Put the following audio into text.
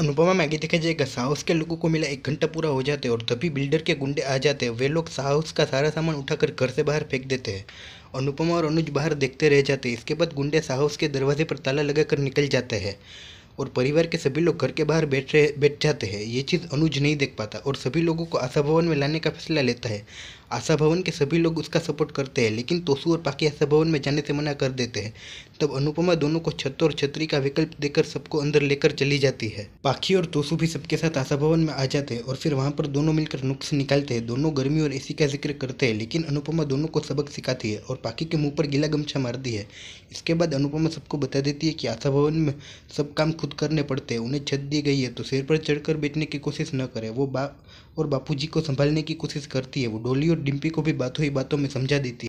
अनुपमा में आगे देखा जाएगा साहस के लोगों को मिला एक घंटा पूरा हो जाते और तभी बिल्डर के गुंडे आ जाते हैं वे लोग साहस का सारा सामान उठाकर घर से बाहर फेंक देते हैं अनुपमा और अनुज बाहर देखते रह जाते हैं इसके बाद गुंडे साहस के दरवाजे पर ताला लगाकर निकल जाते हैं और परिवार के सभी लोग घर के बाहर बैठ रहे बैठ जाते हैं ये चीज़ अनुज नहीं देख पाता और सभी लोगों को आशा भवन में लाने का फैसला लेता है आशा भवन के सभी लोग उसका सपोर्ट करते हैं लेकिन तोसु और पाकि आशा भवन में जाने से मना कर देते हैं तब अनुपमा दोनों को छत और छतरी का विकल्प देकर सबको अंदर लेकर चली जाती है पाखी और तोसु भी सबके साथ आशा भवन में आ जाते हैं और फिर वहाँ पर दोनों मिलकर नुक्स निकालते हैं दोनों गर्मी और एसी का जिक्र करते हैं लेकिन अनुपमा दोनों को सबक सिखाती है और पाखी के मुंह पर गीला गमछा मारती है इसके बाद अनुपमा सबको बता देती है कि आशा भवन में सब काम खुद करने पड़ते हैं उन्हें छत दी गई है तो सिर पर चढ़कर बैठने की कोशिश न करें वो बा और बापूजी को संभालने की कोशिश करती है वो डोली और डिम्पी को भी बातों ही बातों में समझा देती है